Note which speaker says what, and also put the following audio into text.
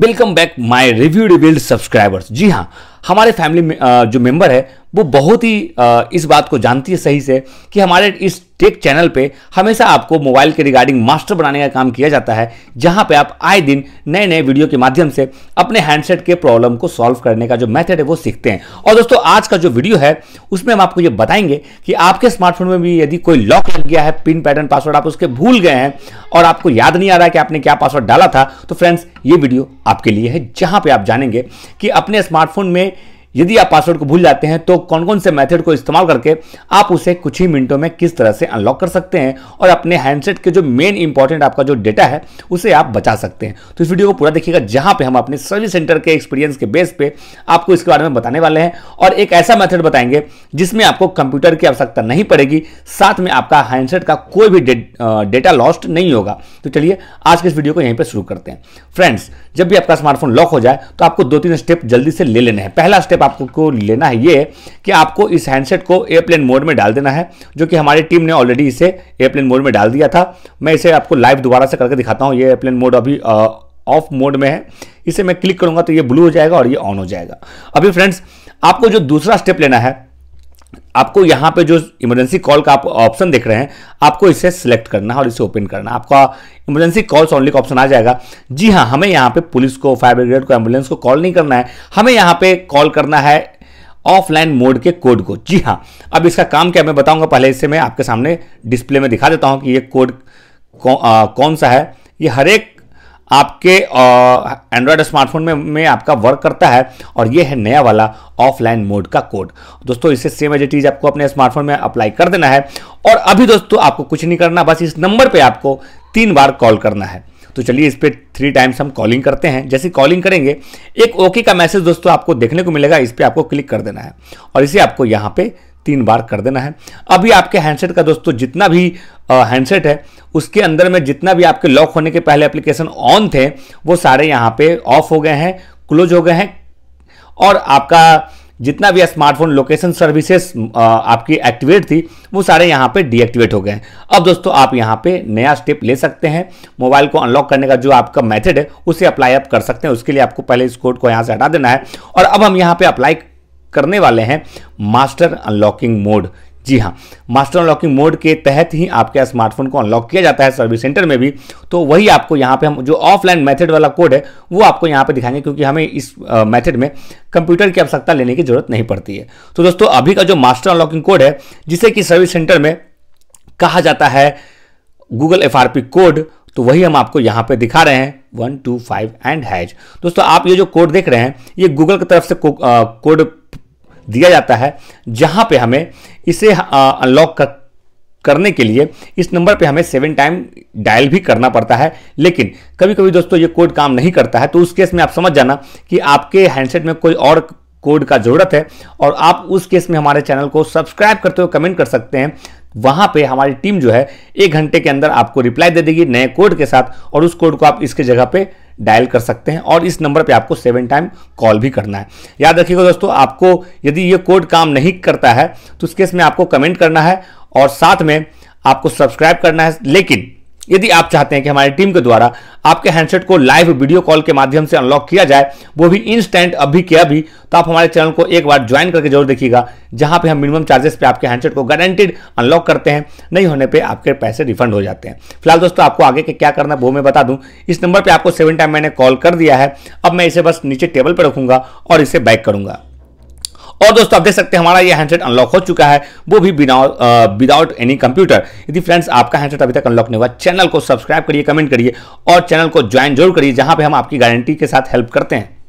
Speaker 1: welcome back my review revealed subscribers जी हाँ हमारे फैमिली में जो मेंबर है वो बहुत ही इस बात को जानती है सही से कि हमारे इस टेक चैनल पे हमेशा आपको मोबाइल के रिगार्डिंग मास्टर बनाने का काम किया जाता है जहाँ पे आप आए दिन नए नए वीडियो के माध्यम से अपने हैंडसेट के प्रॉब्लम को सॉल्व करने का जो मेथड है वो सीखते हैं और दोस्तों आज का जो वीडियो है उसमें हम आपको ये बताएंगे कि आपके स्मार्टफोन में भी यदि कोई लॉक लग गया है पिन पैटर्न पासवर्ड आप उसके भूल गए हैं और आपको याद नहीं आ रहा है कि आपने क्या पासवर्ड डाला था तो फ्रेंड्स ये वीडियो आपके लिए है जहाँ पर आप जानेंगे कि अपने स्मार्टफोन में यदि आप पासवर्ड को भूल जाते हैं तो कौन कौन से मेथड को इस्तेमाल करके आप उसे कुछ ही मिनटों में किस तरह से अनलॉक कर सकते हैं और अपने हैंडसेट के जो मेन इंपॉर्टेंट आपका जो डेटा है उसे आप बचा सकते हैं तो इस वीडियो को पूरा देखिएगा जहां पे हम अपने सर्विस सेंटर के एक्सपीरियंस के बेस पे आपको इसके बारे में बताने वाले हैं और एक ऐसा मैथड बताएंगे जिसमें आपको कंप्यूटर की आवश्यकता नहीं पड़ेगी साथ में आपका हैंडसेट का कोई भी डेटा लॉस्ट नहीं होगा तो चलिए आज के इस वीडियो को यहीं पर शुरू करते हैं फ्रेंड्स जब भी आपका स्मार्टफोन लॉक हो जाए तो आपको दो तीन स्टेप जल्दी से ले लेने हैं पहला स्टेप स्टेप आपको लेना है ये कि आपको इस हैंडसेट को एयरप्लेन मोड में डाल देना है जो कि हमारी टीम ने ऑलरेडी इसे एयरप्लेन मोड में डाल दिया था मैं इसे आपको लाइव दोबारा से करके दिखाता हूँ ये एयरप्लेन मोड अभी ऑफ मोड में है इसे मैं क्लिक करूँगा तो ये ब्लू हो जाएगा और ये ऑन हो जाएगा अभी फ्रेंड्स आपको जो दूसरा स्टेप लेना है आपको यहाँ पे जो इमरजेंसी कॉल का आप ऑप्शन देख रहे हैं आपको इसे सिलेक्ट करना है और इसे ओपन करना आपका इमरजेंसी कॉल्स ऑनली का ऑप्शन आ जाएगा जी हाँ हमें यहाँ पे पुलिस को फायर ब्रिगेड को एम्बुलेंस को कॉल नहीं करना है हमें यहाँ पे कॉल करना है ऑफलाइन मोड के कोड को जी हाँ अब इसका काम क्या मैं बताऊंगा पहले इससे मैं आपके सामने डिस्प्ले में दिखा देता हूँ कि ये कोड कौ, कौन सा है ये हर एक आपके एंड्रॉयड स्मार्टफोन में में आपका वर्क करता है और ये है नया वाला ऑफलाइन मोड का कोड दोस्तों इसे सेम एज इट इज आपको अपने स्मार्टफोन में अप्लाई कर देना है और अभी दोस्तों आपको कुछ नहीं करना बस इस नंबर पर आपको तीन बार कॉल करना है तो चलिए इस पर थ्री टाइम्स हम कॉलिंग करते हैं जैसे कॉलिंग करेंगे एक ओके का मैसेज दोस्तों आपको देखने को मिलेगा इस पर आपको क्लिक कर देना है और इसे आपको यहाँ पे तीन बार कर देना है अभी आपके हैंडसेट का दोस्तों जितना भी हैंडसेट है उसके अंदर में जितना भी आपके लॉक होने के पहले एप्लीकेशन ऑन थे वो सारे यहाँ पे ऑफ हो गए हैं क्लोज हो गए हैं और आपका जितना भी स्मार्टफोन लोकेशन सर्विसेज आपकी एक्टिवेट थी वो सारे यहाँ पे डीएक्टिवेट हो गए हैं अब दोस्तों आप यहाँ पे नया स्टेप ले सकते हैं मोबाइल को अनलॉक करने का जो आपका मेथड है उसे अप्लाई आप कर सकते हैं उसके लिए आपको पहले इस कोड को यहाँ से हटा देना है और अब हम यहाँ पे अप्लाई करने वाले हैं मास्टर अनलॉकिंग मोड जी हाँ मास्टर अनलॉकिंग मोड के तहत ही आपके स्मार्टफोन को अनलॉक किया जाता है सर्विस सेंटर में भी तो वही आपको यहाँ पे हम जो ऑफलाइन मेथड वाला कोड है वो आपको यहाँ पे दिखाएंगे क्योंकि हमें इस मेथड में कंप्यूटर की आवश्यकता लेने की जरूरत नहीं पड़ती है तो दोस्तों अभी का जो मास्टर अनलॉकिंग कोड है जिसे कि सर्विस सेंटर में कहा जाता है गूगल एफ कोड तो वही हम आपको यहाँ पर दिखा रहे हैं one two five and has दोस्तों आप ये जो कोड देख रहे हैं ये गूगल की तरफ से कोड दिया जाता है जहां पे हमें इसे अनलॉक कर, करने के लिए इस नंबर पे हमें सेवन टाइम डायल भी करना पड़ता है लेकिन कभी कभी दोस्तों ये कोड काम नहीं करता है तो उस केस में आप समझ जाना कि आपके हैंडसेट में कोई और कोड का ज़रूरत है और आप उस केस में हमारे चैनल को सब्सक्राइब करते हुए कमेंट कर सकते हैं वहां पे हमारी टीम जो है एक घंटे के अंदर आपको रिप्लाई दे देगी नए कोड के साथ और उस कोड को आप इसके जगह पे डायल कर सकते हैं और इस नंबर पे आपको सेवन टाइम कॉल भी करना है याद रखिएगा दोस्तों आपको यदि ये कोड काम नहीं करता है तो उस केस में आपको कमेंट करना है और साथ में आपको सब्सक्राइब करना है लेकिन यदि आप चाहते हैं कि हमारी टीम के द्वारा आपके हैंडसेट को लाइव वीडियो कॉल के माध्यम से अनलॉक किया जाए वो भी इंस्टेंट अभी किया भी तो आप हमारे चैनल को एक बार ज्वाइन करके जरूर देखिएगा जहां पे हम मिनिमम चार्जेस पे आपके हैंडसेट को गारंटेड अनलॉक करते हैं नहीं होने पे आपके पैसे रिफंड हो जाते हैं फिलहाल दोस्तों आपको आगे के क्या करना है वो मैं बता दूं इस नंबर पर आपको सेवन टाइम मैंने कॉल कर दिया है अब मैं इसे बस नीचे टेबल पर रखूंगा और इसे बैक करूंगा और दोस्तों आप देख सकते हैं हमारा ये हैंडसेट अनलॉक हो चुका है वो भी विदाउट एनी कंप्यूटर यदि फ्रेंड्स आपका हैंडसेट अभी तक अनलॉक नहीं हुआ चैनल को सब्सक्राइब करिए कमेंट करिए और चैनल को ज्वाइन जरूर करिए जहां पर हम आपकी गारंटी के साथ हेल्प करते हैं